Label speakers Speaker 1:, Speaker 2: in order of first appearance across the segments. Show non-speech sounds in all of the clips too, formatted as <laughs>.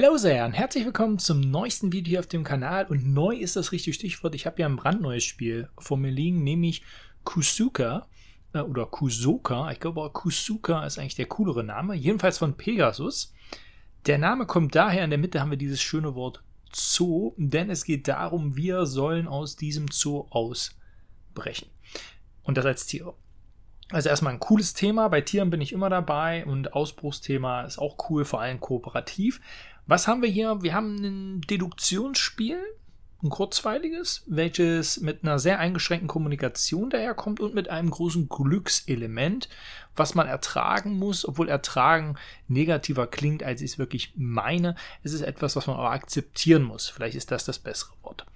Speaker 1: Hello sehr und herzlich willkommen zum neuesten Video hier auf dem Kanal und neu ist das richtige Stichwort. Ich habe ja ein brandneues Spiel vor mir liegen, nämlich Kusuka äh, oder Kusoka. Ich glaube, Kusuka ist eigentlich der coolere Name, jedenfalls von Pegasus. Der Name kommt daher, in der Mitte haben wir dieses schöne Wort Zoo, denn es geht darum, wir sollen aus diesem Zoo ausbrechen. Und das als Tiere. Also erstmal ein cooles Thema. Bei Tieren bin ich immer dabei und Ausbruchsthema ist auch cool, vor allem kooperativ. Was haben wir hier? Wir haben ein Deduktionsspiel, ein kurzweiliges, welches mit einer sehr eingeschränkten Kommunikation daherkommt und mit einem großen Glückselement, was man ertragen muss, obwohl ertragen negativer klingt, als ich es wirklich meine. Es ist etwas, was man aber akzeptieren muss. Vielleicht ist das das bessere Wort.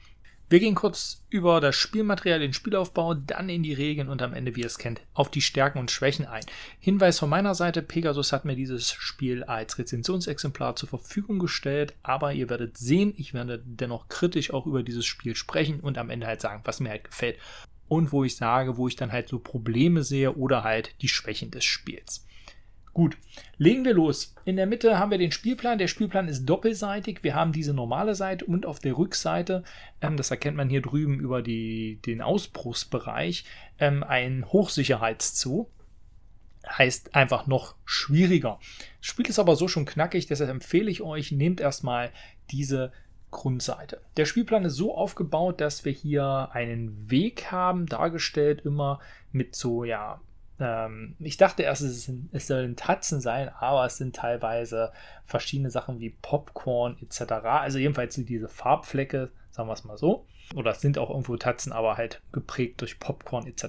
Speaker 1: Wir gehen kurz über das Spielmaterial, den Spielaufbau, dann in die Regeln und am Ende, wie ihr es kennt, auf die Stärken und Schwächen ein. Hinweis von meiner Seite, Pegasus hat mir dieses Spiel als Rezensionsexemplar zur Verfügung gestellt, aber ihr werdet sehen, ich werde dennoch kritisch auch über dieses Spiel sprechen und am Ende halt sagen, was mir halt gefällt und wo ich sage, wo ich dann halt so Probleme sehe oder halt die Schwächen des Spiels. Gut, legen wir los. In der Mitte haben wir den Spielplan. Der Spielplan ist doppelseitig. Wir haben diese normale Seite und auf der Rückseite, ähm, das erkennt man hier drüben über die, den Ausbruchsbereich, ähm, ein Hochsicherheitszoo. Heißt einfach noch schwieriger. Das Spiel ist aber so schon knackig, deshalb empfehle ich euch, nehmt erstmal diese Grundseite. Der Spielplan ist so aufgebaut, dass wir hier einen Weg haben, dargestellt immer mit so, ja, ähm, ich dachte erst, es, sind, es sollen Tatzen sein, aber es sind teilweise verschiedene Sachen wie Popcorn etc. Also jedenfalls diese Farbflecke sagen wir es mal so. Oder es sind auch irgendwo Tatzen, aber halt geprägt durch Popcorn etc.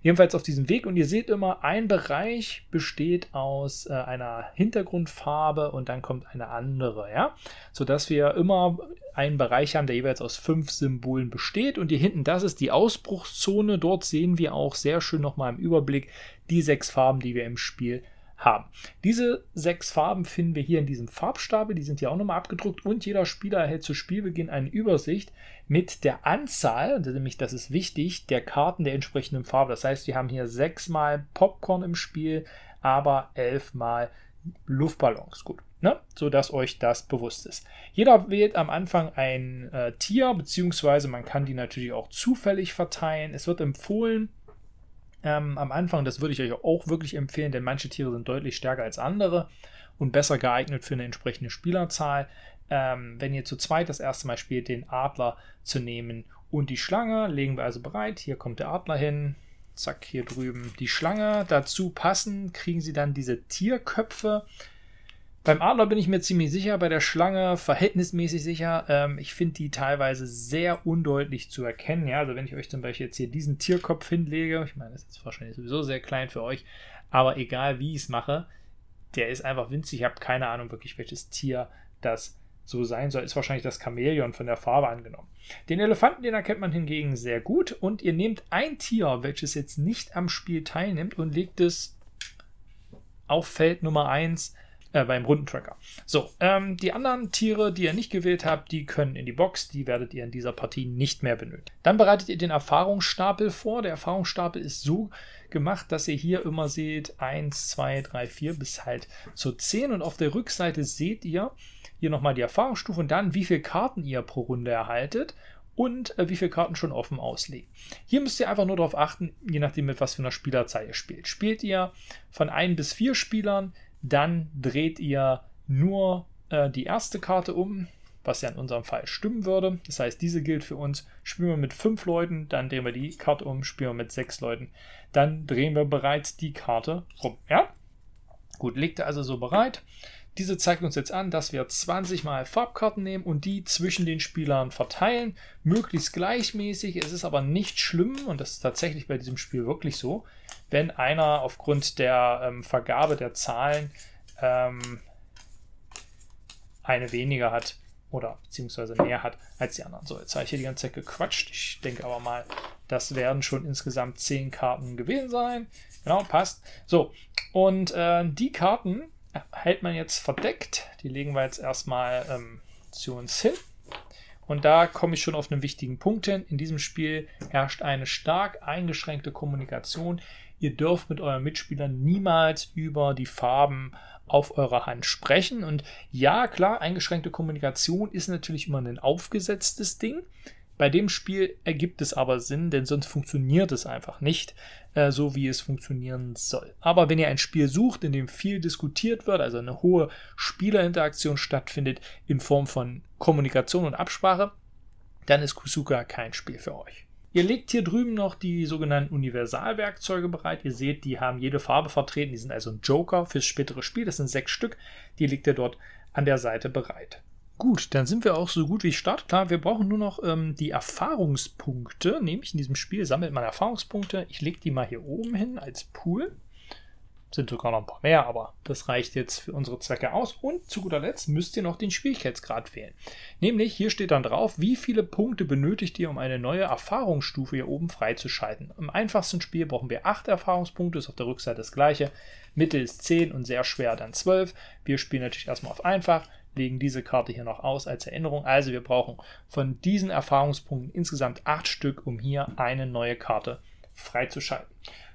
Speaker 1: Jedenfalls auf diesem Weg und ihr seht immer, ein Bereich besteht aus äh, einer Hintergrundfarbe und dann kommt eine andere, ja, sodass wir immer einen Bereich haben, der jeweils aus fünf Symbolen besteht und hier hinten, das ist die Ausbruchszone. Dort sehen wir auch sehr schön nochmal im Überblick die sechs Farben, die wir im Spiel haben haben. Diese sechs Farben finden wir hier in diesem Farbstapel, die sind hier auch nochmal abgedruckt und jeder Spieler erhält zu Spielbeginn eine Übersicht mit der Anzahl, nämlich das ist wichtig, der Karten der entsprechenden Farbe. Das heißt, wir haben hier sechsmal Popcorn im Spiel, aber elfmal Luftballons. Gut, ne? so dass euch das bewusst ist. Jeder wählt am Anfang ein äh, Tier, beziehungsweise man kann die natürlich auch zufällig verteilen. Es wird empfohlen, ähm, am Anfang. Das würde ich euch auch wirklich empfehlen, denn manche Tiere sind deutlich stärker als andere und besser geeignet für eine entsprechende Spielerzahl. Ähm, wenn ihr zu zweit das erste Mal spielt, den Adler zu nehmen und die Schlange, legen wir also bereit. Hier kommt der Adler hin. Zack, hier drüben die Schlange. Dazu passen kriegen sie dann diese Tierköpfe beim Adler bin ich mir ziemlich sicher, bei der Schlange verhältnismäßig sicher. Ähm, ich finde die teilweise sehr undeutlich zu erkennen. Ja, also wenn ich euch zum Beispiel jetzt hier diesen Tierkopf hinlege, ich meine, das ist wahrscheinlich sowieso sehr klein für euch, aber egal wie ich es mache, der ist einfach winzig. Ich habe keine Ahnung wirklich, welches Tier das so sein soll, ist wahrscheinlich das Chamäleon von der Farbe angenommen. Den Elefanten, den erkennt man hingegen sehr gut und ihr nehmt ein Tier, welches jetzt nicht am Spiel teilnimmt und legt es auf Feld Nummer 1 äh, beim Rundentracker. So, ähm, die anderen Tiere, die ihr nicht gewählt habt, die können in die Box, die werdet ihr in dieser Partie nicht mehr benötigen. Dann bereitet ihr den Erfahrungsstapel vor. Der Erfahrungsstapel ist so gemacht, dass ihr hier immer seht 1, 2, 3, 4 bis halt zu 10 und auf der Rückseite seht ihr hier nochmal die Erfahrungsstufe und dann wie viele Karten ihr pro Runde erhaltet und äh, wie viele Karten schon offen auslegen. Hier müsst ihr einfach nur darauf achten, je nachdem mit was für einer Spielerzahl ihr spielt. Spielt ihr von 1 bis 4 Spielern, dann dreht ihr nur äh, die erste Karte um, was ja in unserem Fall stimmen würde. Das heißt, diese gilt für uns. Spielen wir mit fünf Leuten, dann drehen wir die Karte um, spielen wir mit sechs Leuten, dann drehen wir bereits die Karte rum. Ja? Gut, legt ihr also so bereit. Diese zeigt uns jetzt an, dass wir 20 mal Farbkarten nehmen und die zwischen den Spielern verteilen, möglichst gleichmäßig. Es ist aber nicht schlimm und das ist tatsächlich bei diesem Spiel wirklich so, wenn einer aufgrund der ähm, Vergabe der Zahlen ähm, eine weniger hat oder beziehungsweise mehr hat als die anderen. So, jetzt habe ich hier die ganze Zeit gequatscht. Ich denke aber mal, das werden schon insgesamt zehn Karten gewesen sein. Genau, passt. So, und äh, die Karten äh, hält man jetzt verdeckt. Die legen wir jetzt erstmal ähm, zu uns hin. Und da komme ich schon auf einen wichtigen Punkt hin. In diesem Spiel herrscht eine stark eingeschränkte Kommunikation ihr dürft mit euren Mitspielern niemals über die Farben auf eurer Hand sprechen. Und ja, klar, eingeschränkte Kommunikation ist natürlich immer ein aufgesetztes Ding. Bei dem Spiel ergibt es aber Sinn, denn sonst funktioniert es einfach nicht äh, so, wie es funktionieren soll. Aber wenn ihr ein Spiel sucht, in dem viel diskutiert wird, also eine hohe Spielerinteraktion stattfindet in Form von Kommunikation und Absprache, dann ist Kusuka kein Spiel für euch. Ihr legt hier drüben noch die sogenannten Universalwerkzeuge bereit. Ihr seht, die haben jede Farbe vertreten. Die sind also ein Joker fürs spätere Spiel. Das sind sechs Stück. Die legt ihr dort an der Seite bereit. Gut, dann sind wir auch so gut wie startklar. Wir brauchen nur noch ähm, die Erfahrungspunkte. Nämlich in diesem Spiel sammelt man Erfahrungspunkte. Ich lege die mal hier oben hin als Pool sind sogar noch ein paar mehr, aber das reicht jetzt für unsere Zwecke aus. Und zu guter Letzt müsst ihr noch den Schwierigkeitsgrad wählen. Nämlich, hier steht dann drauf, wie viele Punkte benötigt ihr, um eine neue Erfahrungsstufe hier oben freizuschalten. Im einfachsten Spiel brauchen wir 8 Erfahrungspunkte, ist auf der Rückseite das gleiche. Mittel ist 10 und sehr schwer dann 12. Wir spielen natürlich erstmal auf einfach, legen diese Karte hier noch aus als Erinnerung. Also wir brauchen von diesen Erfahrungspunkten insgesamt 8 Stück, um hier eine neue Karte freizuschalten.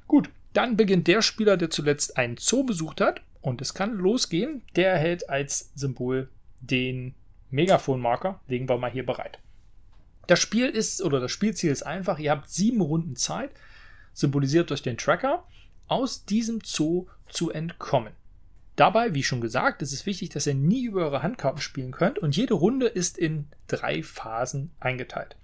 Speaker 1: Gut, dann beginnt der Spieler, der zuletzt einen Zoo besucht hat, und es kann losgehen. Der erhält als Symbol den Megaphonmarker. Legen wir mal hier bereit. Das Spiel ist, oder das Spielziel ist einfach, ihr habt sieben Runden Zeit, symbolisiert durch den Tracker, aus diesem Zoo zu entkommen. Dabei, wie schon gesagt, ist es wichtig, dass ihr nie über eure Handkarten spielen könnt und jede Runde ist in drei Phasen eingeteilt.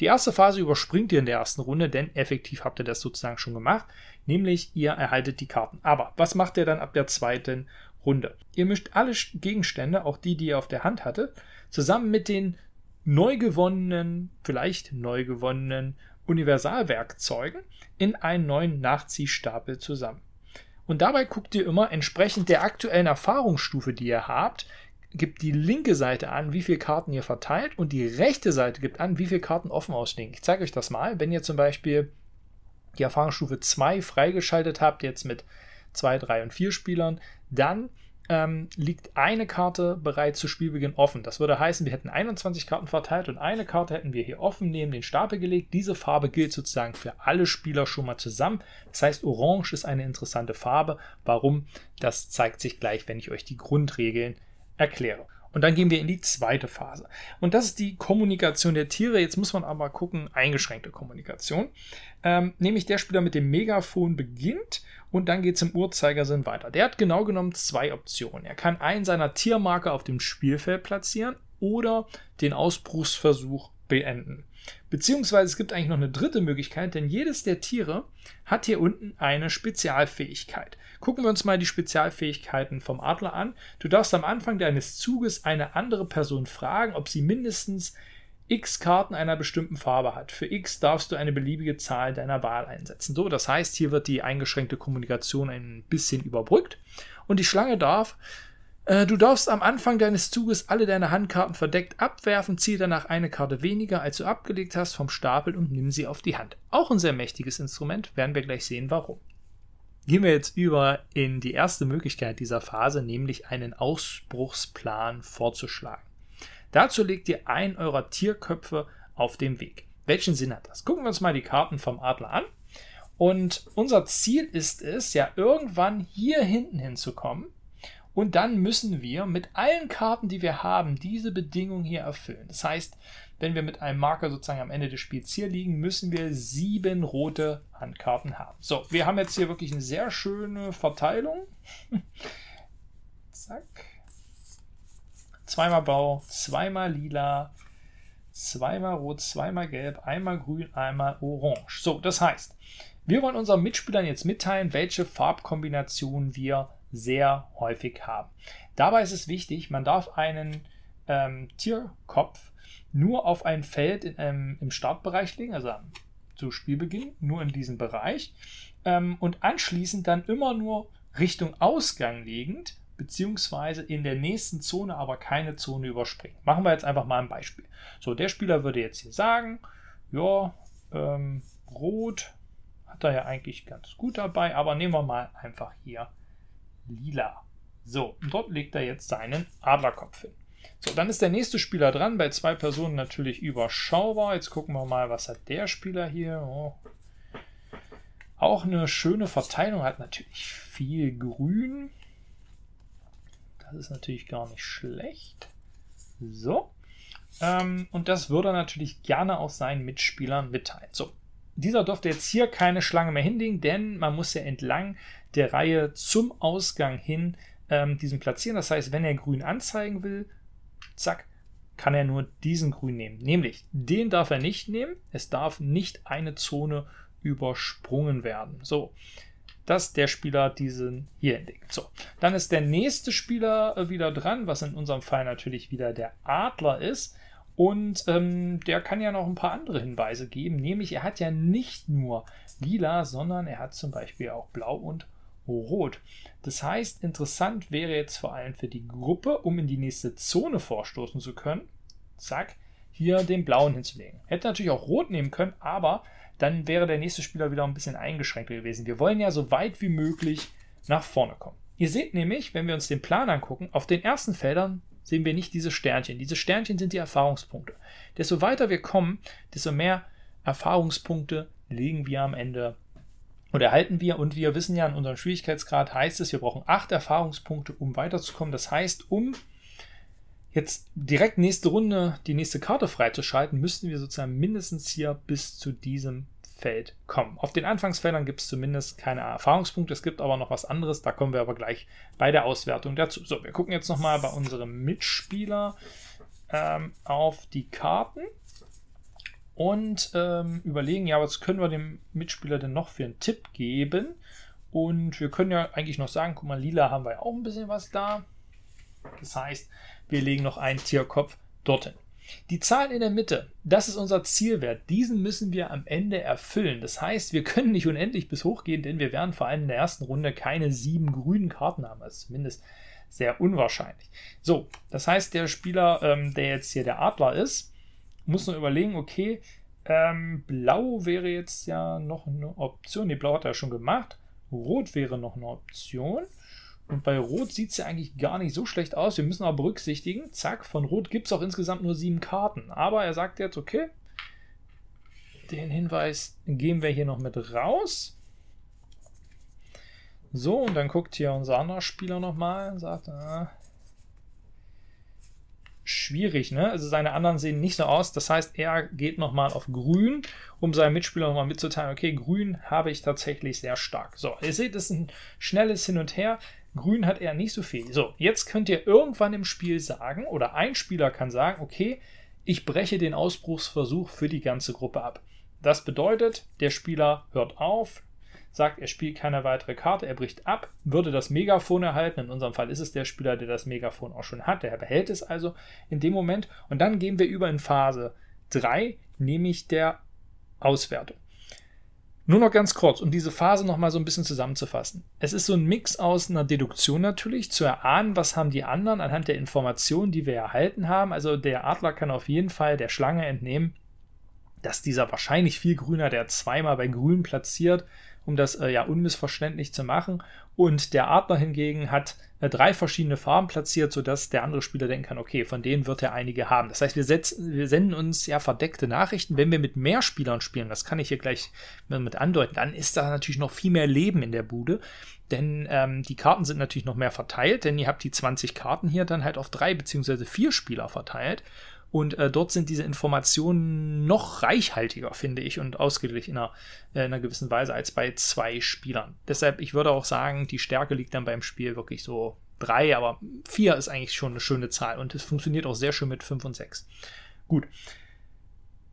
Speaker 1: Die erste Phase überspringt ihr in der ersten Runde, denn effektiv habt ihr das sozusagen schon gemacht, nämlich ihr erhaltet die Karten. Aber was macht ihr dann ab der zweiten Runde? Ihr mischt alle Gegenstände, auch die, die ihr auf der Hand hatte, zusammen mit den neu gewonnenen, vielleicht neu gewonnenen Universalwerkzeugen in einen neuen Nachziehstapel zusammen. Und dabei guckt ihr immer entsprechend der aktuellen Erfahrungsstufe, die ihr habt, gibt die linke Seite an, wie viele Karten ihr verteilt und die rechte Seite gibt an, wie viele Karten offen ausstehen. Ich zeige euch das mal. Wenn ihr zum Beispiel die Erfahrungsstufe 2 freigeschaltet habt, jetzt mit 2, 3 und 4 Spielern, dann ähm, liegt eine Karte bereits zu Spielbeginn offen. Das würde heißen, wir hätten 21 Karten verteilt und eine Karte hätten wir hier offen neben den Stapel gelegt. Diese Farbe gilt sozusagen für alle Spieler schon mal zusammen. Das heißt, Orange ist eine interessante Farbe. Warum? Das zeigt sich gleich, wenn ich euch die Grundregeln erkläre. Und dann gehen wir in die zweite Phase. Und das ist die Kommunikation der Tiere. Jetzt muss man aber gucken, eingeschränkte Kommunikation. Ähm, nämlich der Spieler mit dem Megafon beginnt und dann geht es im Uhrzeigersinn weiter. Der hat genau genommen zwei Optionen. Er kann einen seiner Tiermarker auf dem Spielfeld platzieren oder den Ausbruchsversuch beenden. Beziehungsweise es gibt eigentlich noch eine dritte Möglichkeit, denn jedes der Tiere hat hier unten eine Spezialfähigkeit. Gucken wir uns mal die Spezialfähigkeiten vom Adler an. Du darfst am Anfang deines Zuges eine andere Person fragen, ob sie mindestens x Karten einer bestimmten Farbe hat. Für x darfst du eine beliebige Zahl deiner Wahl einsetzen. So, das heißt, hier wird die eingeschränkte Kommunikation ein bisschen überbrückt. Und die Schlange darf äh, du darfst am Anfang deines Zuges alle deine Handkarten verdeckt abwerfen, ziehe danach eine Karte weniger, als du abgelegt hast, vom Stapel und nimm sie auf die Hand. Auch ein sehr mächtiges Instrument, werden wir gleich sehen, warum. Gehen wir jetzt über in die erste Möglichkeit dieser Phase, nämlich einen Ausbruchsplan vorzuschlagen. Dazu legt ihr einen eurer Tierköpfe auf den Weg. Welchen Sinn hat das? Gucken wir uns mal die Karten vom Adler an. Und unser Ziel ist es, ja irgendwann hier hinten hinzukommen und dann müssen wir mit allen Karten, die wir haben, diese Bedingung hier erfüllen. Das heißt, wenn wir mit einem Marker sozusagen am Ende des Spiels hier liegen, müssen wir sieben rote Handkarten haben. So, wir haben jetzt hier wirklich eine sehr schöne Verteilung. <laughs> Zack. Zweimal Blau, zweimal Lila, zweimal Rot, zweimal Gelb, einmal Grün, einmal Orange. So, das heißt, wir wollen unseren Mitspielern jetzt mitteilen, welche Farbkombination wir haben sehr häufig haben. Dabei ist es wichtig, man darf einen ähm, Tierkopf nur auf ein Feld in, ähm, im Startbereich legen, also zu Spielbeginn, nur in diesem Bereich ähm, und anschließend dann immer nur Richtung Ausgang liegend, beziehungsweise in der nächsten Zone aber keine Zone überspringen. Machen wir jetzt einfach mal ein Beispiel. So, der Spieler würde jetzt hier sagen, ja, ähm, rot hat er ja eigentlich ganz gut dabei, aber nehmen wir mal einfach hier lila. So, mhm. dort legt er jetzt seinen Adlerkopf hin. So, dann ist der nächste Spieler dran. Bei zwei Personen natürlich überschaubar. Jetzt gucken wir mal, was hat der Spieler hier. Oh. Auch eine schöne Verteilung. Hat natürlich viel Grün. Das ist natürlich gar nicht schlecht. So. Ähm, und das würde er natürlich gerne auch seinen Mitspielern mitteilen. So, dieser durfte jetzt hier keine Schlange mehr hinlegen, denn man muss ja entlang der Reihe zum Ausgang hin ähm, diesen platzieren. Das heißt, wenn er grün anzeigen will, zack, kann er nur diesen grün nehmen. Nämlich, den darf er nicht nehmen. Es darf nicht eine Zone übersprungen werden. So, dass der Spieler diesen hier entdeckt. So, dann ist der nächste Spieler äh, wieder dran, was in unserem Fall natürlich wieder der Adler ist. Und ähm, der kann ja noch ein paar andere Hinweise geben, nämlich er hat ja nicht nur lila, sondern er hat zum Beispiel auch blau und rot. Das heißt, interessant wäre jetzt vor allem für die Gruppe, um in die nächste Zone vorstoßen zu können, zack, hier den blauen hinzulegen. Hätte natürlich auch rot nehmen können, aber dann wäre der nächste Spieler wieder ein bisschen eingeschränkt gewesen. Wir wollen ja so weit wie möglich nach vorne kommen. Ihr seht nämlich, wenn wir uns den Plan angucken, auf den ersten Feldern sehen wir nicht diese Sternchen. Diese Sternchen sind die Erfahrungspunkte. Desto weiter wir kommen, desto mehr Erfahrungspunkte legen wir am Ende und erhalten wir. Und wir wissen ja, in unserem Schwierigkeitsgrad heißt es, wir brauchen acht Erfahrungspunkte, um weiterzukommen. Das heißt, um jetzt direkt nächste Runde die nächste Karte freizuschalten, müssten wir sozusagen mindestens hier bis zu diesem Feld kommen. Auf den Anfangsfeldern gibt es zumindest keine Erfahrungspunkte. Es gibt aber noch was anderes. Da kommen wir aber gleich bei der Auswertung dazu. So, wir gucken jetzt nochmal bei unserem Mitspieler ähm, auf die Karten und ähm, überlegen, ja, was können wir dem Mitspieler denn noch für einen Tipp geben? Und wir können ja eigentlich noch sagen, guck mal, lila haben wir ja auch ein bisschen was da. Das heißt, wir legen noch einen Tierkopf dorthin. Die Zahl in der Mitte, das ist unser Zielwert. Diesen müssen wir am Ende erfüllen. Das heißt, wir können nicht unendlich bis hoch gehen, denn wir werden vor allem in der ersten Runde keine sieben grünen Karten haben. Das ist zumindest sehr unwahrscheinlich. So, das heißt, der Spieler, ähm, der jetzt hier der Adler ist, muss nur überlegen, okay, ähm, blau wäre jetzt ja noch eine Option. Ne, blau hat er schon gemacht. Rot wäre noch eine Option. Und bei Rot sieht es ja eigentlich gar nicht so schlecht aus. Wir müssen aber berücksichtigen, zack, von Rot gibt es auch insgesamt nur sieben Karten. Aber er sagt jetzt, okay, den Hinweis geben wir hier noch mit raus. So, und dann guckt hier unser anderer Spieler nochmal und sagt, ah, schwierig. Ne? Also seine anderen sehen nicht so aus. Das heißt, er geht nochmal auf grün, um seinem Mitspieler nochmal mitzuteilen, okay, grün habe ich tatsächlich sehr stark. So, ihr seht, es ist ein schnelles Hin und Her. Grün hat er nicht so viel. So, jetzt könnt ihr irgendwann im Spiel sagen, oder ein Spieler kann sagen, okay, ich breche den Ausbruchsversuch für die ganze Gruppe ab. Das bedeutet, der Spieler hört auf, sagt, er spielt keine weitere Karte, er bricht ab, würde das Megafon erhalten. In unserem Fall ist es der Spieler, der das Megafon auch schon hat, der behält es also in dem Moment. Und dann gehen wir über in Phase 3, nämlich der Auswertung. Nur noch ganz kurz, um diese Phase nochmal so ein bisschen zusammenzufassen. Es ist so ein Mix aus einer Deduktion natürlich, zu erahnen, was haben die anderen anhand der Informationen, die wir erhalten haben. Also der Adler kann auf jeden Fall der Schlange entnehmen, dass dieser wahrscheinlich viel grüner, der zweimal bei grün platziert, um das äh, ja unmissverständlich zu machen. Und der Adler hingegen hat äh, drei verschiedene Farben platziert, sodass der andere Spieler denken kann, okay, von denen wird er einige haben. Das heißt, wir, setzen, wir senden uns ja verdeckte Nachrichten. Wenn wir mit mehr Spielern spielen, das kann ich hier gleich mit andeuten, dann ist da natürlich noch viel mehr Leben in der Bude. Denn ähm, die Karten sind natürlich noch mehr verteilt, denn ihr habt die 20 Karten hier dann halt auf drei bzw. vier Spieler verteilt. Und äh, dort sind diese Informationen noch reichhaltiger, finde ich, und ausgeglichener äh, in einer gewissen Weise als bei zwei Spielern. Deshalb, ich würde auch sagen, die Stärke liegt dann beim Spiel wirklich so drei, aber vier ist eigentlich schon eine schöne Zahl und es funktioniert auch sehr schön mit fünf und sechs. Gut.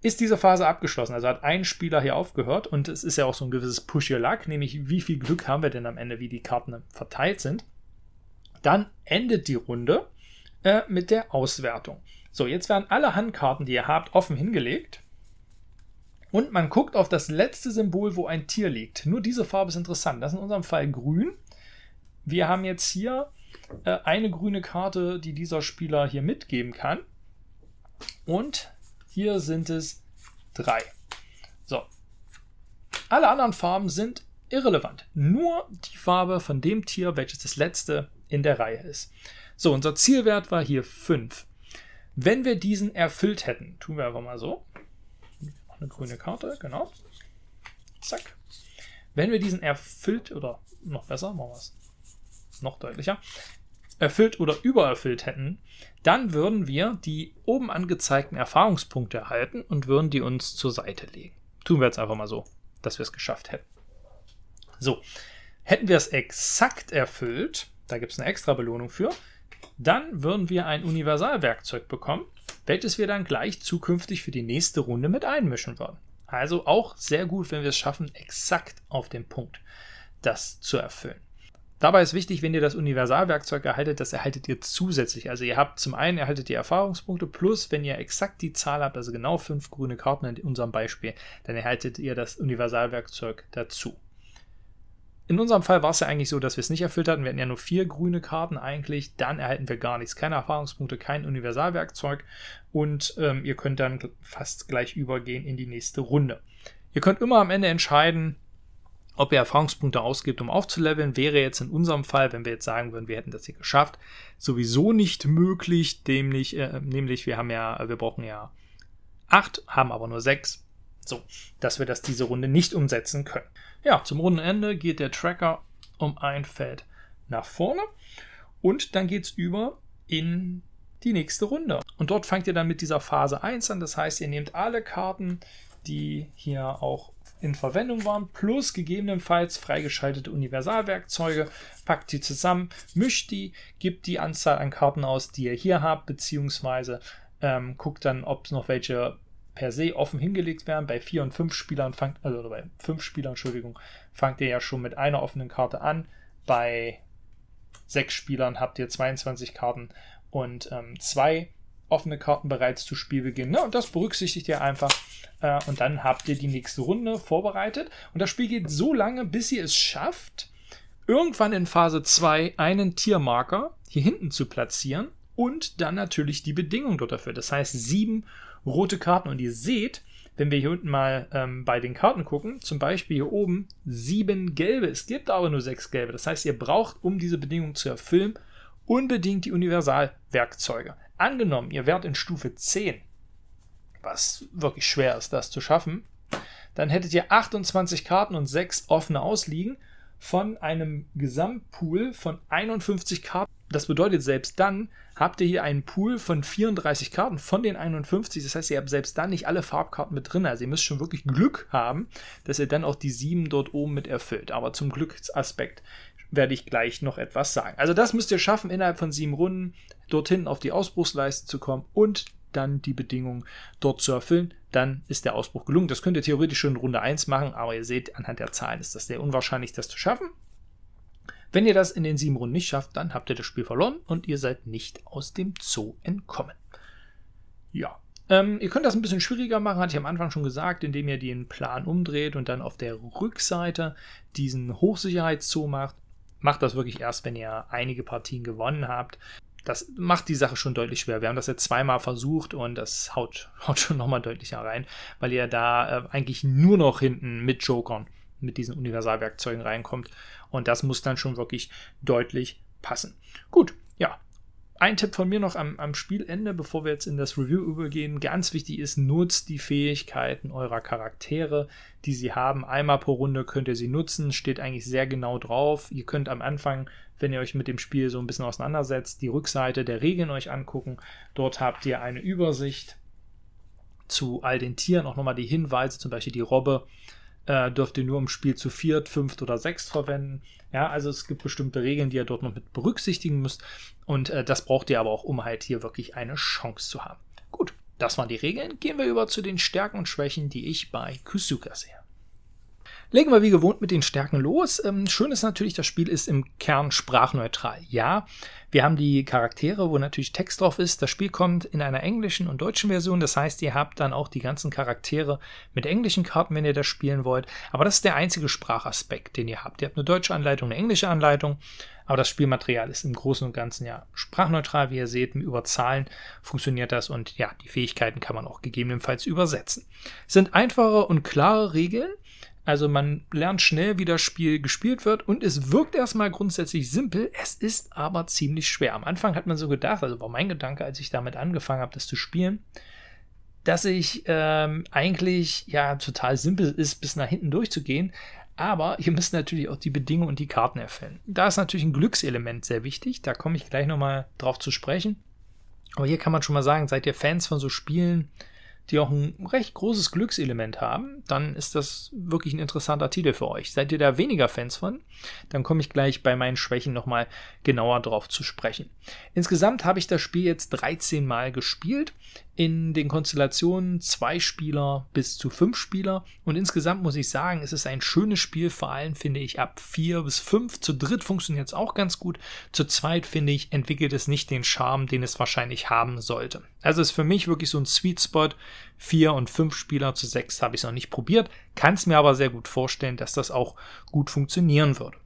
Speaker 1: Ist diese Phase abgeschlossen? Also hat ein Spieler hier aufgehört und es ist ja auch so ein gewisses Push Your Luck, nämlich wie viel Glück haben wir denn am Ende, wie die Karten verteilt sind. Dann endet die Runde äh, mit der Auswertung. So, jetzt werden alle Handkarten, die ihr habt, offen hingelegt. Und man guckt auf das letzte Symbol, wo ein Tier liegt. Nur diese Farbe ist interessant. Das ist in unserem Fall grün. Wir haben jetzt hier äh, eine grüne Karte, die dieser Spieler hier mitgeben kann. Und hier sind es drei. So. Alle anderen Farben sind irrelevant. Nur die Farbe von dem Tier, welches das letzte in der Reihe ist. So, unser Zielwert war hier 5. Wenn wir diesen erfüllt hätten, tun wir einfach mal so. Eine grüne Karte, genau. Zack. Wenn wir diesen erfüllt, oder noch besser, machen wir es noch deutlicher, erfüllt oder übererfüllt hätten, dann würden wir die oben angezeigten Erfahrungspunkte erhalten und würden die uns zur Seite legen. Tun wir jetzt einfach mal so, dass wir es geschafft hätten. So, hätten wir es exakt erfüllt, da gibt es eine extra Belohnung für, dann würden wir ein Universalwerkzeug bekommen, welches wir dann gleich zukünftig für die nächste Runde mit einmischen würden. Also auch sehr gut, wenn wir es schaffen, exakt auf den Punkt das zu erfüllen. Dabei ist wichtig, wenn ihr das Universalwerkzeug erhaltet, das erhaltet ihr zusätzlich. Also ihr habt zum einen erhaltet ihr Erfahrungspunkte, plus wenn ihr exakt die Zahl habt, also genau fünf grüne Karten in unserem Beispiel, dann erhaltet ihr das Universalwerkzeug dazu. In unserem Fall war es ja eigentlich so, dass wir es nicht erfüllt hatten. Wir hatten ja nur vier grüne Karten eigentlich. Dann erhalten wir gar nichts. Keine Erfahrungspunkte, kein Universalwerkzeug. Und ähm, ihr könnt dann fast gleich übergehen in die nächste Runde. Ihr könnt immer am Ende entscheiden, ob ihr Erfahrungspunkte ausgibt, um aufzuleveln, wäre jetzt in unserem Fall, wenn wir jetzt sagen würden, wir hätten das hier geschafft, sowieso nicht möglich, nämlich, äh, nämlich wir haben ja, wir brauchen ja acht, haben aber nur sechs so, dass wir das diese Runde nicht umsetzen können. Ja, zum Rundenende geht der Tracker um ein Feld nach vorne und dann geht es über in die nächste Runde. Und dort fangt ihr dann mit dieser Phase 1 an. Das heißt, ihr nehmt alle Karten, die hier auch in Verwendung waren, plus gegebenenfalls freigeschaltete Universalwerkzeuge, packt die zusammen, mischt die, gibt die Anzahl an Karten aus, die ihr hier habt, beziehungsweise ähm, guckt dann, ob es noch welche per se offen hingelegt werden. Bei vier und fünf Spielern fangt, also bei fünf Spielern, Entschuldigung, fangt ihr ja schon mit einer offenen Karte an. Bei sechs Spielern habt ihr 22 Karten und ähm, zwei offene Karten bereits zu Spielbeginn. Ne? Und das berücksichtigt ihr einfach. Äh, und dann habt ihr die nächste Runde vorbereitet. Und das Spiel geht so lange, bis ihr es schafft, irgendwann in Phase 2 einen Tiermarker hier hinten zu platzieren und dann natürlich die Bedingung dort dafür. Das heißt, sieben rote Karten. Und ihr seht, wenn wir hier unten mal ähm, bei den Karten gucken, zum Beispiel hier oben sieben gelbe. Es gibt aber nur sechs gelbe. Das heißt, ihr braucht, um diese Bedingung zu erfüllen, unbedingt die Universalwerkzeuge. Angenommen, ihr wärt in Stufe 10, was wirklich schwer ist, das zu schaffen, dann hättet ihr 28 Karten und sechs offene ausliegen von einem Gesamtpool von 51 Karten. Das bedeutet, selbst dann habt ihr hier einen Pool von 34 Karten von den 51. Das heißt, ihr habt selbst dann nicht alle Farbkarten mit drin. Also ihr müsst schon wirklich Glück haben, dass ihr dann auch die 7 dort oben mit erfüllt. Aber zum Glücksaspekt werde ich gleich noch etwas sagen. Also das müsst ihr schaffen, innerhalb von 7 Runden dorthin auf die Ausbruchsleiste zu kommen und dann die Bedingungen, dort zu erfüllen, dann ist der Ausbruch gelungen. Das könnt ihr theoretisch schon in Runde 1 machen, aber ihr seht, anhand der Zahlen ist das sehr unwahrscheinlich, das zu schaffen. Wenn ihr das in den sieben Runden nicht schafft, dann habt ihr das Spiel verloren und ihr seid nicht aus dem Zoo entkommen. Ja, ähm, ihr könnt das ein bisschen schwieriger machen, hatte ich am Anfang schon gesagt, indem ihr den Plan umdreht und dann auf der Rückseite diesen Hochsicherheitszoo macht. Macht das wirklich erst, wenn ihr einige Partien gewonnen habt das macht die Sache schon deutlich schwer. Wir haben das jetzt zweimal versucht und das haut, <laughs> haut schon nochmal deutlicher rein, weil ihr da äh, eigentlich nur noch hinten mit Jokern, mit diesen Universalwerkzeugen reinkommt. Und das muss dann schon wirklich deutlich passen. Gut, ja, ein Tipp von mir noch am, am Spielende, bevor wir jetzt in das Review übergehen. Ganz wichtig ist, nutzt die Fähigkeiten eurer Charaktere, die sie haben. Einmal pro Runde könnt ihr sie nutzen, steht eigentlich sehr genau drauf. Ihr könnt am Anfang, wenn ihr euch mit dem Spiel so ein bisschen auseinandersetzt, die Rückseite der Regeln euch angucken. Dort habt ihr eine Übersicht zu all den Tieren, auch nochmal die Hinweise, zum Beispiel die Robbe äh, dürft ihr nur im Spiel zu viert, fünft oder sechst verwenden. Ja, also es gibt bestimmte Regeln, die ihr dort noch mit berücksichtigen müsst. Und äh, das braucht ihr aber auch, um halt hier wirklich eine Chance zu haben. Gut, das waren die Regeln. Gehen wir über zu den Stärken und Schwächen, die ich bei Kusuka sehe. Legen wir wie gewohnt mit den Stärken los. Ähm, schön ist natürlich, das Spiel ist im Kern sprachneutral. Ja, wir haben die Charaktere, wo natürlich Text drauf ist. Das Spiel kommt in einer englischen und deutschen Version. Das heißt, ihr habt dann auch die ganzen Charaktere mit englischen Karten, wenn ihr das spielen wollt. Aber das ist der einzige Sprachaspekt, den ihr habt. Ihr habt eine deutsche Anleitung, eine englische Anleitung. Aber das Spielmaterial ist im Großen und Ganzen ja sprachneutral. Wie ihr seht, über Zahlen funktioniert das und ja, die Fähigkeiten kann man auch gegebenenfalls übersetzen. Es sind einfache und klare Regeln. Also man lernt schnell, wie das Spiel gespielt wird und es wirkt erstmal grundsätzlich simpel, es ist aber ziemlich schwer. Am Anfang hat man so gedacht, also war mein Gedanke, als ich damit angefangen habe, das zu spielen, dass ich ähm, eigentlich ja total simpel ist, bis nach hinten durchzugehen. Aber ihr müsst natürlich auch die Bedingungen und die Karten erfüllen. Da ist natürlich ein Glückselement sehr wichtig. Da komme ich gleich nochmal drauf zu sprechen. Aber hier kann man schon mal sagen, seid ihr Fans von so Spielen, die auch ein recht großes Glückselement haben, dann ist das wirklich ein interessanter Titel für euch. Seid ihr da weniger Fans von? Dann komme ich gleich bei meinen Schwächen nochmal genauer drauf zu sprechen. Insgesamt habe ich das Spiel jetzt 13 Mal gespielt in den Konstellationen zwei Spieler bis zu fünf Spieler. Und insgesamt muss ich sagen, es ist ein schönes Spiel, vor allem finde ich ab vier bis fünf. Zu dritt funktioniert es auch ganz gut. Zu zweit finde ich, entwickelt es nicht den Charme, den es wahrscheinlich haben sollte. Also ist für mich wirklich so ein Sweet Spot. Vier und fünf Spieler zu sechs habe ich es noch nicht probiert. Kann es mir aber sehr gut vorstellen, dass das auch gut funktionieren würde.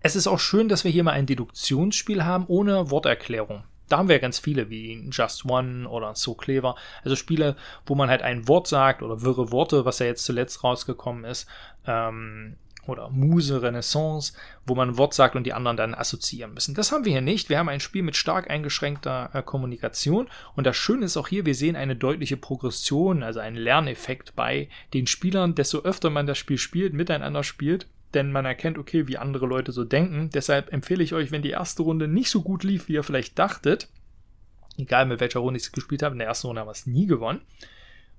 Speaker 1: Es ist auch schön, dass wir hier mal ein Deduktionsspiel haben ohne Worterklärung da haben wir ja ganz viele, wie Just One oder So Clever. Also Spiele, wo man halt ein Wort sagt oder wirre Worte, was ja jetzt zuletzt rausgekommen ist. Ähm, oder Muse Renaissance, wo man ein Wort sagt und die anderen dann assoziieren müssen. Das haben wir hier nicht. Wir haben ein Spiel mit stark eingeschränkter äh, Kommunikation. Und das Schöne ist auch hier, wir sehen eine deutliche Progression, also einen Lerneffekt bei den Spielern. Desto öfter man das Spiel spielt, miteinander spielt, denn man erkennt, okay, wie andere Leute so denken. Deshalb empfehle ich euch, wenn die erste Runde nicht so gut lief, wie ihr vielleicht dachtet, egal mit welcher Runde ich es gespielt habe, in der ersten Runde haben wir es nie gewonnen,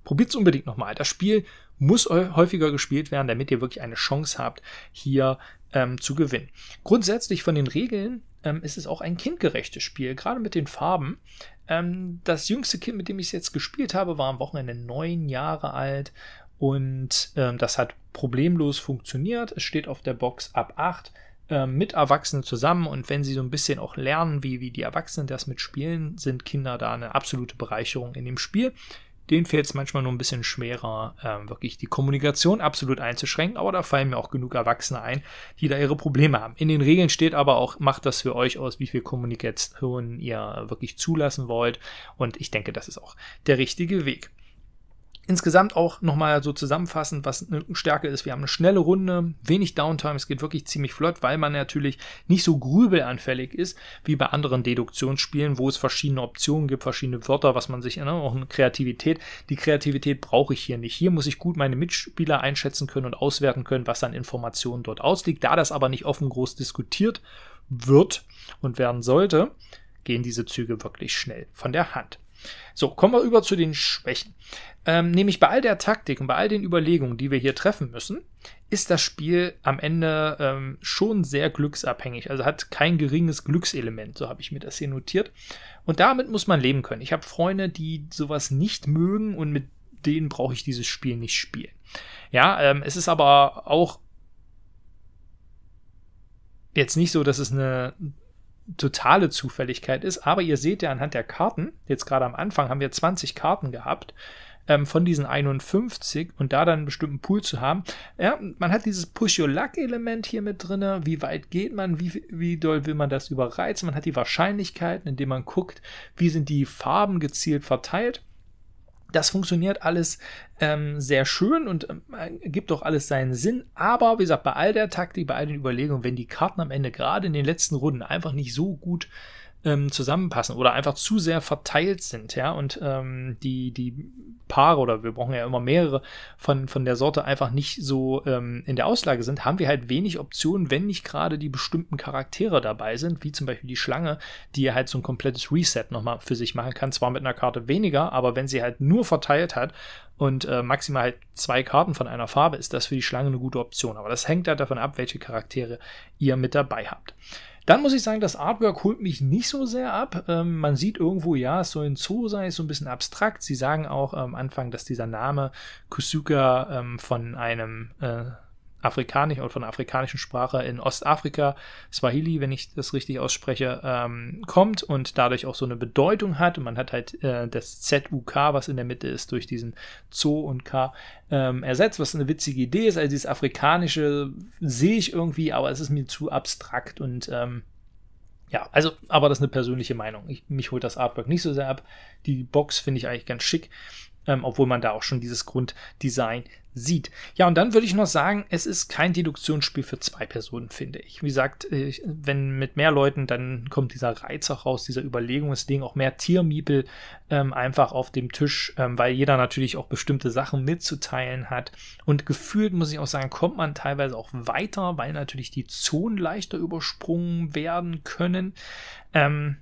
Speaker 1: probiert es unbedingt nochmal. Das Spiel muss häufiger gespielt werden, damit ihr wirklich eine Chance habt, hier ähm, zu gewinnen. Grundsätzlich von den Regeln ähm, ist es auch ein kindgerechtes Spiel, gerade mit den Farben. Ähm, das jüngste Kind, mit dem ich es jetzt gespielt habe, war am Wochenende neun Jahre alt und ähm, das hat problemlos funktioniert. Es steht auf der Box ab 8 äh, mit Erwachsenen zusammen und wenn sie so ein bisschen auch lernen, wie, wie die Erwachsenen das mitspielen, sind Kinder da eine absolute Bereicherung in dem Spiel. Denen fällt es manchmal nur ein bisschen schwerer, äh, wirklich die Kommunikation absolut einzuschränken, aber da fallen mir auch genug Erwachsene ein, die da ihre Probleme haben. In den Regeln steht aber auch, macht das für euch aus, wie viel Kommunikation ihr wirklich zulassen wollt und ich denke, das ist auch der richtige Weg. Insgesamt auch nochmal so zusammenfassend, was eine Stärke ist. Wir haben eine schnelle Runde, wenig Downtime, es geht wirklich ziemlich flott, weil man natürlich nicht so grübelanfällig ist wie bei anderen Deduktionsspielen, wo es verschiedene Optionen gibt, verschiedene Wörter, was man sich erinnert, auch eine Kreativität. Die Kreativität brauche ich hier nicht. Hier muss ich gut meine Mitspieler einschätzen können und auswerten können, was an Informationen dort ausliegt. Da das aber nicht offen groß diskutiert wird und werden sollte, gehen diese Züge wirklich schnell von der Hand. So, kommen wir über zu den Schwächen. Ähm, nämlich bei all der Taktik und bei all den Überlegungen, die wir hier treffen müssen, ist das Spiel am Ende ähm, schon sehr glücksabhängig. Also hat kein geringes Glückselement, so habe ich mir das hier notiert. Und damit muss man leben können. Ich habe Freunde, die sowas nicht mögen und mit denen brauche ich dieses Spiel nicht spielen. Ja, ähm, es ist aber auch jetzt nicht so, dass es eine totale Zufälligkeit ist. Aber ihr seht ja anhand der Karten, jetzt gerade am Anfang haben wir 20 Karten gehabt, ähm, von diesen 51 und da dann einen bestimmten Pool zu haben. Ja, man hat dieses Push-Your-Luck-Element hier mit drin. Wie weit geht man? Wie, wie doll will man das überreizen? Man hat die Wahrscheinlichkeiten, indem man guckt, wie sind die Farben gezielt verteilt. Das funktioniert alles ähm, sehr schön und ähm, gibt auch alles seinen Sinn. Aber wie gesagt, bei all der Taktik, bei all den Überlegungen, wenn die Karten am Ende gerade in den letzten Runden einfach nicht so gut äh, ähm, zusammenpassen oder einfach zu sehr verteilt sind, ja, und ähm, die, die Paare oder wir brauchen ja immer mehrere von, von der Sorte einfach nicht so ähm, in der Auslage sind, haben wir halt wenig Optionen, wenn nicht gerade die bestimmten Charaktere dabei sind, wie zum Beispiel die Schlange, die halt so ein komplettes Reset nochmal für sich machen kann, zwar mit einer Karte weniger, aber wenn sie halt nur verteilt hat und äh, maximal halt zwei Karten von einer Farbe, ist das für die Schlange eine gute Option. Aber das hängt halt davon ab, welche Charaktere ihr mit dabei habt. Dann muss ich sagen, das Artwork holt mich nicht so sehr ab. Ähm, man sieht irgendwo, ja, es soll ein Zoo sein, ist so ein bisschen abstrakt. Sie sagen auch am ähm, Anfang, dass dieser Name Kusuka ähm, von einem äh, afrikanisch oder von der afrikanischen Sprache in Ostafrika, Swahili, wenn ich das richtig ausspreche, ähm, kommt und dadurch auch so eine Bedeutung hat. Und man hat halt äh, das ZUK, was in der Mitte ist, durch diesen Zo und K ähm, ersetzt, was eine witzige Idee ist. Also dieses Afrikanische sehe ich irgendwie, aber es ist mir zu abstrakt und ähm, ja, also, aber das ist eine persönliche Meinung. Ich, mich holt das Artwork nicht so sehr ab. Die Box finde ich eigentlich ganz schick ähm, obwohl man da auch schon dieses Grunddesign sieht. Ja, und dann würde ich noch sagen, es ist kein Deduktionsspiel für zwei Personen, finde ich. Wie gesagt, äh, wenn mit mehr Leuten, dann kommt dieser Reiz auch raus, dieser Überlegung. Es liegen auch mehr Tiermiebel ähm, einfach auf dem Tisch, ähm, weil jeder natürlich auch bestimmte Sachen mitzuteilen hat. Und gefühlt, muss ich auch sagen, kommt man teilweise auch weiter, weil natürlich die Zonen leichter übersprungen werden können. Ähm,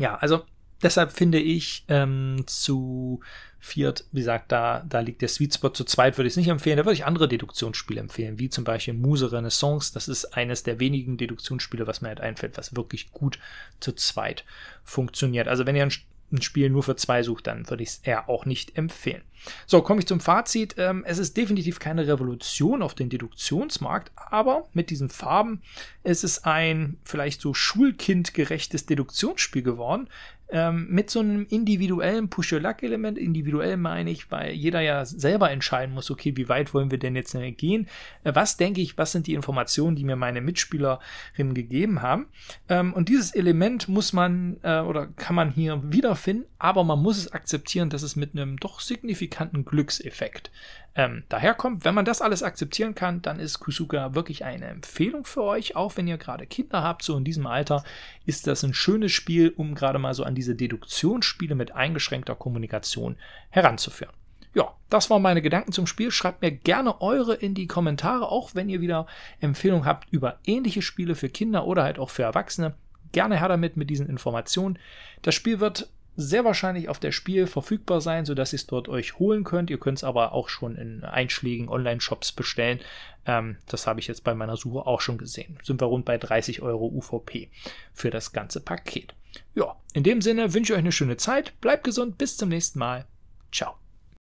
Speaker 1: ja, also deshalb finde ich ähm, zu viert, wie gesagt, da, da liegt der Sweet Spot. Zu zweit würde ich es nicht empfehlen. Da würde ich andere Deduktionsspiele empfehlen, wie zum Beispiel Muse Renaissance. Das ist eines der wenigen Deduktionsspiele, was mir halt einfällt, was wirklich gut zu zweit funktioniert. Also wenn ihr ein ein Spiel nur für zwei sucht, dann würde ich es eher auch nicht empfehlen. So, komme ich zum Fazit. Ähm, es ist definitiv keine Revolution auf dem Deduktionsmarkt, aber mit diesen Farben ist es ein vielleicht so schulkindgerechtes Deduktionsspiel geworden, ähm, mit so einem individuellen Push-Your-Luck-Element, individuell meine ich, weil jeder ja selber entscheiden muss, okay, wie weit wollen wir denn jetzt gehen? Äh, was denke ich, was sind die Informationen, die mir meine Mitspielerinnen gegeben haben? Ähm, und dieses Element muss man äh, oder kann man hier wiederfinden, aber man muss es akzeptieren, dass es mit einem doch signifikanten Glückseffekt ähm, daherkommt. Wenn man das alles akzeptieren kann, dann ist Kusuka wirklich eine Empfehlung für euch. Auch wenn ihr gerade Kinder habt, so in diesem Alter, ist das ein schönes Spiel, um gerade mal so an diese Deduktionsspiele mit eingeschränkter Kommunikation heranzuführen. Ja, das waren meine Gedanken zum Spiel. Schreibt mir gerne eure in die Kommentare, auch wenn ihr wieder Empfehlungen habt über ähnliche Spiele für Kinder oder halt auch für Erwachsene gerne her damit mit diesen Informationen. Das Spiel wird sehr wahrscheinlich auf der Spiel verfügbar sein, sodass ihr es dort euch holen könnt. Ihr könnt es aber auch schon in einschlägigen Online-Shops bestellen. Ähm, das habe ich jetzt bei meiner Suche auch schon gesehen. Sind wir rund bei 30 Euro UVP für das ganze Paket. Ja, in dem Sinne wünsche ich euch eine schöne Zeit. Bleibt gesund. Bis zum nächsten Mal. Ciao.